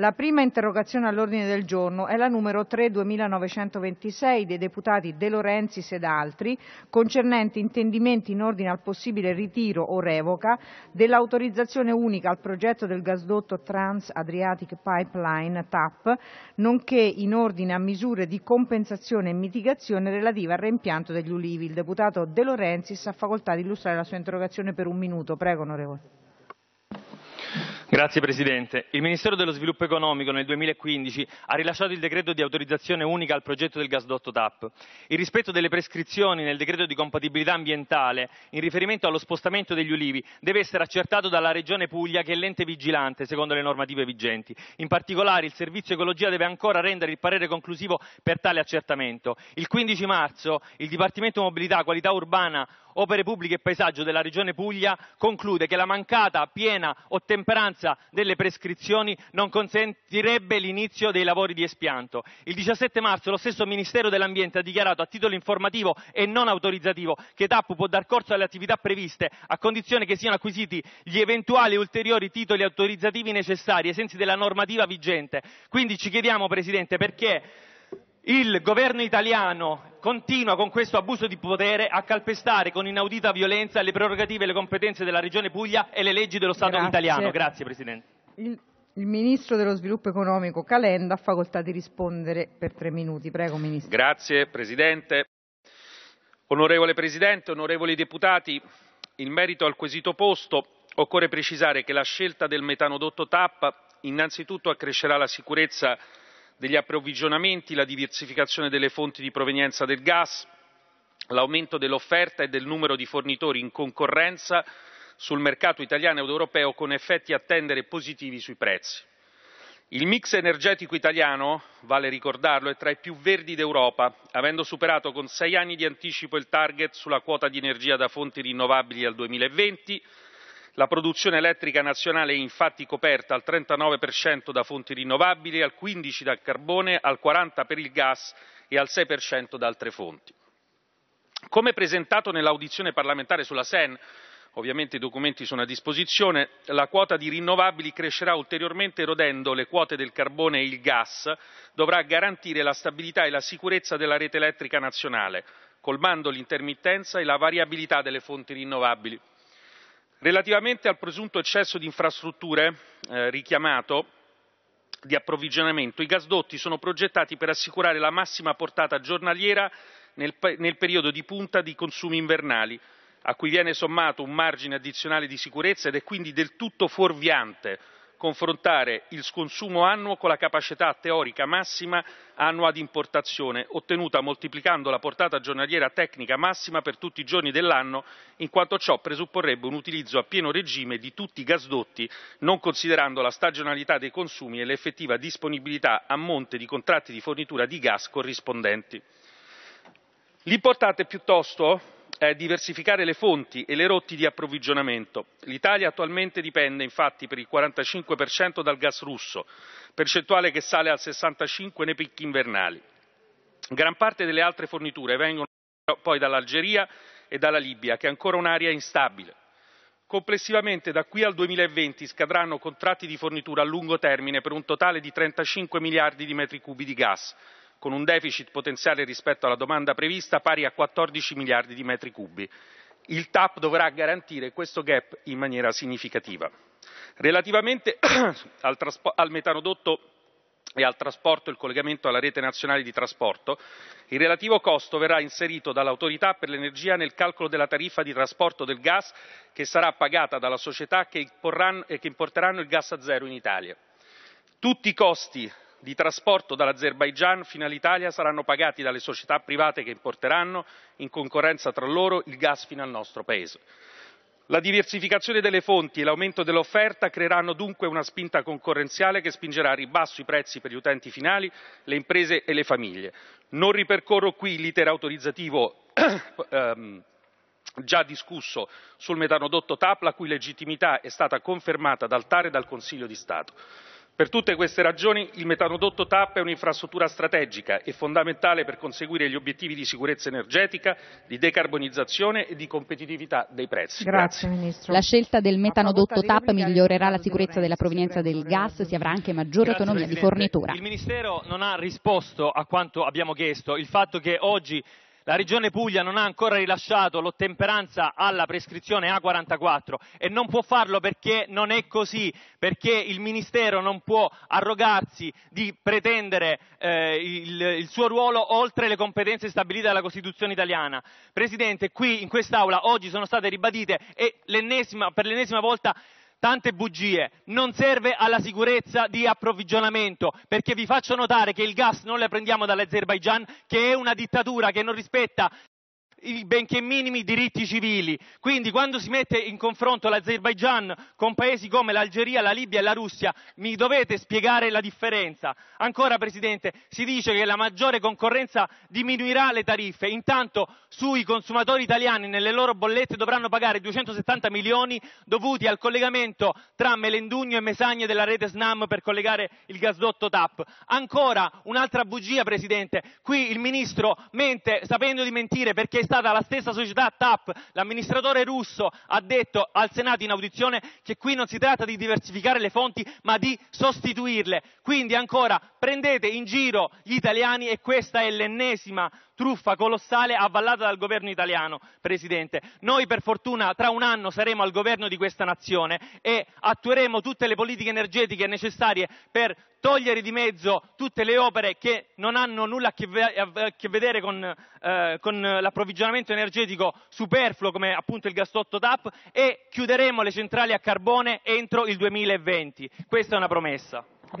La prima interrogazione all'ordine del giorno è la numero 3-2926 dei deputati De Laurentiis ed altri, concernente intendimenti in ordine al possibile ritiro o revoca dell'autorizzazione unica al progetto del gasdotto Trans Adriatic Pipeline TAP, nonché in ordine a misure di compensazione e mitigazione relativa al reimpianto degli ulivi. Il deputato De Laurentiis ha facoltà di illustrare la sua interrogazione per un minuto. Prego, onorevole. Grazie Presidente. Il Ministero dello Sviluppo Economico nel 2015 ha rilasciato il decreto di autorizzazione unica al progetto del gasdotto TAP. Il rispetto delle prescrizioni nel decreto di compatibilità ambientale in riferimento allo spostamento degli ulivi deve essere accertato dalla Regione Puglia che è l'ente vigilante secondo le normative vigenti. In particolare il Servizio Ecologia deve ancora rendere il parere conclusivo per tale accertamento. Il 15 marzo il Dipartimento Mobilità, Qualità Urbana opere pubbliche e paesaggio della Regione Puglia conclude che la mancata piena ottemperanza delle prescrizioni non consentirebbe l'inizio dei lavori di espianto. Il 17 marzo lo stesso Ministero dell'Ambiente ha dichiarato a titolo informativo e non autorizzativo che TAP può dar corso alle attività previste a condizione che siano acquisiti gli eventuali ulteriori titoli autorizzativi necessari ai sensi della normativa vigente. Quindi ci chiediamo, Presidente, perché il governo italiano continua con questo abuso di potere a calpestare con inaudita violenza le prerogative e le competenze della Regione Puglia e le leggi dello Stato Grazie. italiano. Grazie Presidente. Il, il, Ministro dello Sviluppo Economico Calenda ha facoltà di rispondere per tre minuti. Prego Ministro. Grazie Presidente. Onorevole Presidente, onorevoli deputati, in merito al quesito posto occorre precisare che la scelta del metanodotto TAP innanzitutto accrescerà la sicurezza degli approvvigionamenti, la diversificazione delle fonti di provenienza del gas, l'aumento dell'offerta e del numero di fornitori in concorrenza sul mercato italiano ed europeo con effetti a tendere positivi sui prezzi. Il mix energetico italiano, vale ricordarlo, è tra i più verdi d'Europa, avendo superato con sei anni di anticipo il target sulla quota di energia da fonti rinnovabili al 2020 la produzione elettrica nazionale è infatti coperta al 39% da fonti rinnovabili, al 15% dal carbone, al 40% per il gas e al 6% da altre fonti. Come presentato nell'audizione parlamentare sulla SEN, ovviamente i documenti sono a disposizione, la quota di rinnovabili crescerà ulteriormente erodendo le quote del carbone e il gas, dovrà garantire la stabilità e la sicurezza della rete elettrica nazionale, colmando l'intermittenza e la variabilità delle fonti rinnovabili. Relativamente al presunto eccesso di infrastrutture eh, richiamato di approvvigionamento, i gasdotti sono progettati per assicurare la massima portata giornaliera nel, nel periodo di punta di consumi invernali, a cui viene sommato un margine addizionale di sicurezza ed è quindi del tutto fuorviante confrontare il consumo annuo con la capacità teorica massima annua di importazione, ottenuta moltiplicando la portata giornaliera tecnica massima per tutti i giorni dell'anno, in quanto ciò presupporrebbe un utilizzo a pieno regime di tutti i gasdotti, non considerando la stagionalità dei consumi e l'effettiva disponibilità a monte di contratti di fornitura di gas corrispondenti. L'importante piuttosto eh, diversificare le fonti e le rotti di approvvigionamento. L'Italia attualmente dipende infatti per il 45% dal gas russo, percentuale che sale al 65% nei picchi invernali. Gran parte delle altre forniture vengono poi dall'Algeria e dalla Libia, che è ancora un'area instabile. Complessivamente da qui al 2020 scadranno contratti di fornitura a lungo termine per un totale di 35 miliardi di metri cubi di gas, con un deficit potenziale rispetto alla domanda prevista pari a 14 miliardi di metri cubi. Il TAP dovrà garantire questo gap in maniera significativa. Relativamente al, al metanodotto e al trasporto il collegamento alla rete nazionale di trasporto, il relativo costo verrà inserito dall'autorità per l'energia nel calcolo della tariffa di trasporto del gas che sarà pagata dalla società che, imporranno, che importeranno il gas a zero in Italia. Tutti i costi di trasporto dall'Azerbaigian fino all'Italia saranno pagati dalle società private che importeranno, in concorrenza tra loro, il gas fino al nostro paese. La diversificazione delle fonti e l'aumento dell'offerta creeranno dunque una spinta concorrenziale che spingerà a ribasso i prezzi per gli utenti finali, le imprese e le famiglie. Non ripercorro qui l'iter autorizzativo ehm, già discusso sul metanodotto TAP, la cui legittimità è stata confermata dal TAR e dal Consiglio di Stato. Per tutte queste ragioni il metanodotto TAP è un'infrastruttura strategica e fondamentale per conseguire gli obiettivi di sicurezza energetica, di decarbonizzazione e di competitività dei prezzi. Grazie, Grazie. La scelta del metanodotto TAP migliorerà la sicurezza della provenienza del gas, si avrà anche maggiore Grazie, autonomia Presidente. di fornitura. Il Ministero non ha risposto a quanto abbiamo chiesto. Il fatto che oggi la Regione Puglia non ha ancora rilasciato l'ottemperanza alla prescrizione A44 e non può farlo perché non è così, perché il Ministero non può arrogarsi di pretendere eh, il, il, suo ruolo oltre le competenze stabilite dalla Costituzione italiana. Presidente, qui in quest'Aula oggi sono state ribadite e per l'ennesima volta tante bugie, non serve alla sicurezza di approvvigionamento, perché vi faccio notare che il gas non lo prendiamo dall'Azerbaigian, che è una dittatura che non rispetta i benché minimi diritti civili. Quindi quando si mette in confronto l'Azerbaigian con paesi come l'Algeria, la Libia e la Russia, mi dovete spiegare la differenza. Ancora Presidente, si dice che la maggiore concorrenza diminuirà le tariffe, intanto sui consumatori italiani nelle loro bollette dovranno pagare 270 milioni dovuti al collegamento tra Melendugno e Mesagne della rete Snam per collegare il gasdotto TAP. Ancora un'altra bugia Presidente, qui il Ministro mente sapendo di mentire perché stata la stessa società TAP, l'amministratore russo ha detto al Senato in audizione che qui non si tratta di diversificare le fonti, ma di sostituirle. Quindi ancora prendete in giro gli italiani e questa è l'ennesima truffa colossale avvallata dal governo italiano, Presidente. Noi per fortuna tra un anno saremo al governo di questa nazione e attueremo tutte le politiche energetiche necessarie per togliere di mezzo tutte le opere che non hanno nulla a che, vedere con, eh, con l'approvvigionamento energetico superfluo come appunto il gasdotto TAP e chiuderemo le centrali a carbone entro il 2020. Questa è una promessa.